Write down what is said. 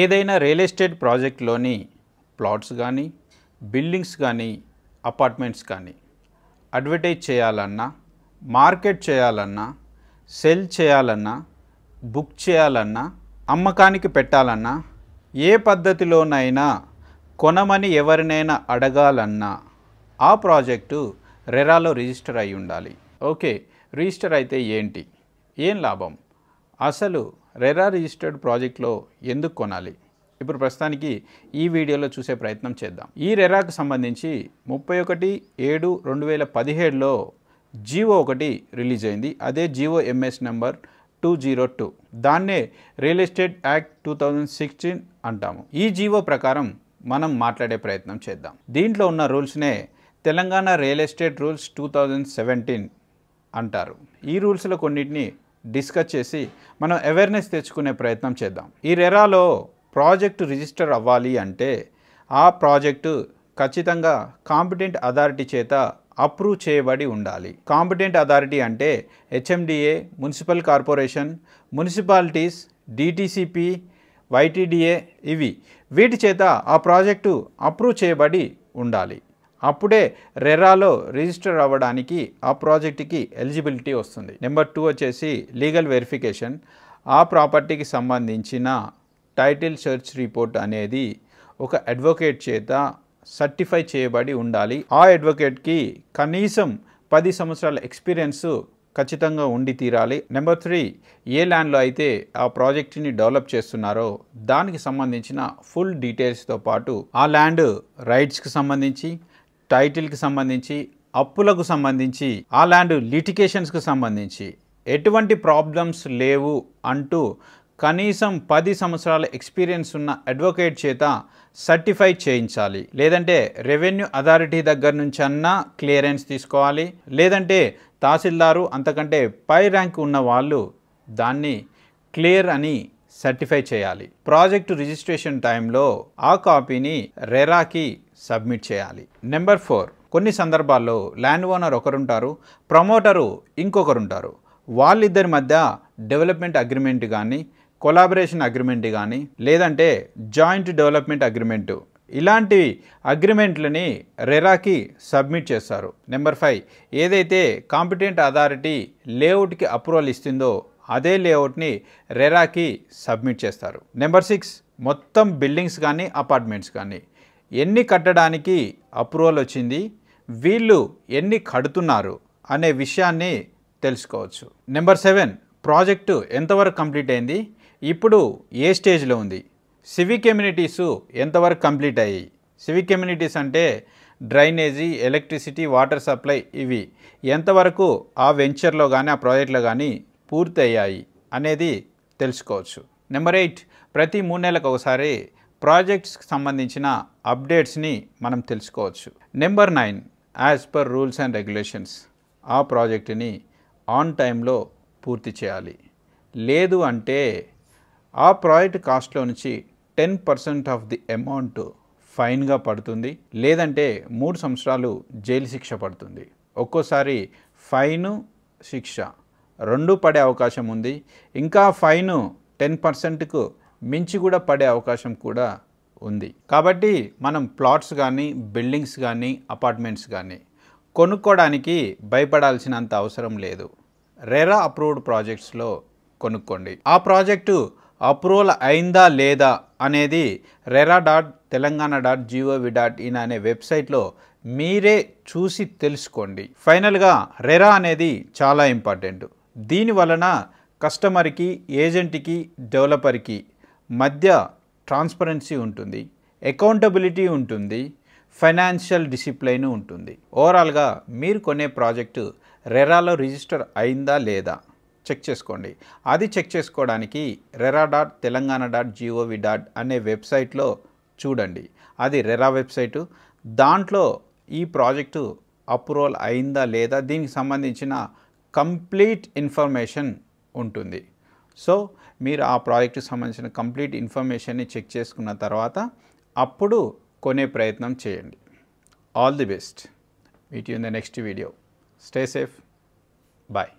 ఏదైనా real estate ప్రాజెక్ట్లోని plots కానీ బిల్డింగ్స్ కానీ అపార్ట్మెంట్స్ కానీ అడ్వర్టైజ్ చేయాలన్నా మార్కెట్ చేయాలన్నా సెల్ చేయాలన్నా బుక్ చేయాలన్నా అమ్మకానికి పెట్టాలన్నా ఏ పద్ధతిలోనైనా కొనమని ఎవరినైనా అడగాలన్నా ఆ ప్రాజెక్టు రెరాలో రిజిస్టర్ అయి ఉండాలి ఓకే రిజిస్టర్ అయితే ఏంటి ఏం లాభం అసలు రెరా రిజిస్టర్డ్ ప్రాజెక్ట్లో ఎందుకు కొనాలి ఇప్పుడు ప్రస్తుతానికి ఈ వీడియోలో చూసే ప్రయత్నం చేద్దాం ఈ రెరాకు సంబంధించి ముప్పై ఒకటి ఏడు రెండు వేల పదిహేడులో జివో ఒకటి రిలీజ్ అయింది అదే GO MS number two zero two దాన్నే real estate act two thousand sixteen అంటాము ఈ జీవో ప్రకారం మనం మాట్లాడే ప్రయత్నం చేద్దాం దీంట్లో ఉన్న రూల్స్నే Telangana real estate rules two thousand seventeen అంటారు ఈ రూల్స్లో కొన్నిటిని డిస్కస్ చేసి మనం అవేర్నెస్ తెచ్చుకునే ప్రయత్నం చేద్దాం ఈ రెరాలో ప్రాజెక్టు రిజిస్టర్ అవ్వాలి అంటే ఆ ప్రాజెక్టు ఖచ్చితంగా కాంపిటెంట్ అథారిటీ చేత అప్రూవ్ చేయబడి ఉండాలి కాంపిటెంట్ అథారిటీ అంటే HMDA municipal corporation municipalities DTCP YTDA ఇవి వీటి చేత ఆ ప్రాజెక్టు అప్రూవ్ చేయబడి ఉండాలి అప్పుడే రెరాలో రిజిస్టర్ అవ్వడానికి ఆ ప్రాజెక్టుకి ఎలిజిబిలిటీ వస్తుంది నెంబర్ టూ వచ్చేసి లీగల్ వెరిఫికేషన్ ఆ ప్రాపర్టీకి సంబంధించిన టైటిల్ సెర్చ్ రిపోర్ట్ అనేది ఒక అడ్వకేట్ చేత సర్టిఫై చేయబడి ఉండాలి ఆ అడ్వకేట్కి కనీసం పది సంవత్సరాల ఎక్స్పీరియన్స్ ఖచ్చితంగా ఉండి తీరాలి నెంబర్ త్రీ ఏ ల్యాండ్లో అయితే ఆ ప్రాజెక్ట్ని డెవలప్ చేస్తున్నారో దానికి సంబంధించిన ఫుల్ డీటెయిల్స్తో పాటు ఆ ల్యాండ్ రైట్స్కి సంబంధించి టైటిల్కి సంబంధించి అప్పులకు సంబంధించి ఆ ల్యాండ్ లిటికేషన్స్కు సంబంధించి ఎటువంటి ప్రాబ్లమ్స్ లేవు అంటూ కనీసం పది సంవత్సరాల ఎక్స్పీరియన్స్ ఉన్న అడ్వకేట్ చేత సర్టిఫై చేయించాలి లేదంటే రెవెన్యూ అథారిటీ దగ్గర నుంచి అన్నా క్లియరెన్స్ తీసుకోవాలి లేదంటే తహసీల్దారు అంతకంటే పై ర్యాంక్ ఉన్న వాళ్ళు దాన్ని క్లియర్ అని సర్టిఫై చేయాలి ప్రాజెక్టు రిజిస్ట్రేషన్ టైంలో ఆ కాపీని రెరాకి సబ్మిట్ చేయాలి నెంబర్ ఫోర్ కొన్ని సందర్భాల్లో ల్యాండ్ ఓనర్ ఒకరుంటారు ప్రమోటరు ఇంకొకరుంటారు వాళ్ళిద్దరి మధ్య డెవలప్మెంట్ అగ్రిమెంట్ కానీ కొలాబరేషన్ అగ్రిమెంట్ కానీ లేదంటే జాయింట్ డెవలప్మెంట్ అగ్రిమెంటు ఇలాంటి అగ్రిమెంట్లని రెరాకి సబ్మిట్ చేస్తారు నెంబర్ ఫైవ్ ఏదైతే కాంపిటెంట్ అథారిటీ లేఅవుట్కి అప్రూవల్ ఇస్తుందో అదే లేఅవుట్ని రెరాకి సబ్మిట్ చేస్తారు నెంబర్ సిక్స్ మొత్తం బిల్డింగ్స్ కానీ అపార్ట్మెంట్స్ కానీ ఎన్ని కట్టడానికి అప్రూవల్ వచ్చింది వీళ్ళు ఎన్ని కడుతున్నారు అనే విషయాన్ని తెలుసుకోవచ్చు నెంబర్ సెవెన్ ప్రాజెక్టు ఎంతవరకు కంప్లీట్ అయింది ఇప్పుడు ఏ స్టేజ్లో ఉంది సివిక్ కమ్యూనిటీసు ఎంతవరకు కంప్లీట్ అయ్యాయి సివిక్ కమ్యూనిటీస్ అంటే డ్రైనేజీ ఎలక్ట్రిసిటీ వాటర్ సప్లై ఇవి ఎంతవరకు ఆ వెంచర్లో కానీ ఆ ప్రాజెక్ట్లో కానీ పూర్తయ్యాయి అనేది తెలుసుకోవచ్చు నెంబర్ ఎయిట్ ప్రతి మూడు నెలలకు ఒకసారి ప్రాజెక్ట్స్కి సంబంధించిన అప్డేట్స్ని మనం తెలుసుకోవచ్చు number nine as per rules and regulations ఆ ప్రాజెక్టుని ఆన్ టైంలో పూర్తి చేయాలి లేదు అంటే ఆ ప్రాజెక్ట్ కాస్ట్లో నుంచి ten percent of the amount ఫైన్గా పడుతుంది లేదంటే మూడు సంవత్సరాలు జైలు శిక్ష పడుతుంది ఒక్కోసారి ఫైను శిక్ష రెండు పడే అవకాశం ఉంది ఇంకా ఫైను టెన్ పర్సెంట్కు మించి కూడా పడే అవకాశం కూడా ఉంది కాబట్టి మనం ప్లాట్స్ కానీ బిల్డింగ్స్ కానీ అపార్ట్మెంట్స్ కానీ కొనుక్కోవడానికి భయపడాల్సినంత అవసరం లేదు రెరా అప్రూవ్డ్ ప్రాజెక్ట్స్లో కొనుక్కోండి ఆ ప్రాజెక్టు అప్రూవల్ అయిందా లేదా అనేది RERA dot Telangana dot gov dot in అనే వెబ్సైట్లో మీరే చూసి తెలుసుకోండి ఫైనల్గా రెరా అనేది చాలా ఇంపార్టెంట్ దీని వలన కస్టమర్కి ఏజెంట్కి డెవలపర్కి మధ్య ట్రాన్స్పరెన్సీ ఉంటుంది అకౌంటబిలిటీ ఉంటుంది ఫైనాన్షియల్ డిసిప్లైన్ ఉంటుంది ఓవరాల్గా మీరు కొనే ప్రాజెక్టు రెరాలో రిజిస్టర్ అయిందా లేదా చెక్ చేసుకోండి అది చెక్ చేసుకోవడానికి RERA dot Telangana dot gov dot అనే వెబ్సైట్లో చూడండి అది రెరా వెబ్సైటు దాంట్లో ఈ ప్రాజెక్టు అప్రూవల్ అయిందా లేదా దీనికి సంబంధించిన కంప్లీట్ ఇన్ఫర్మేషన్ ఉంటుంది సో మీరు ఆ ప్రాజెక్ట్కి సంబంధించిన కంప్లీట్ ఇన్ఫర్మేషన్ని చెక్ చేసుకున్న తర్వాత అప్పుడు కొనే ప్రయత్నం చేయండి all the best meet you in the next video stay safe bye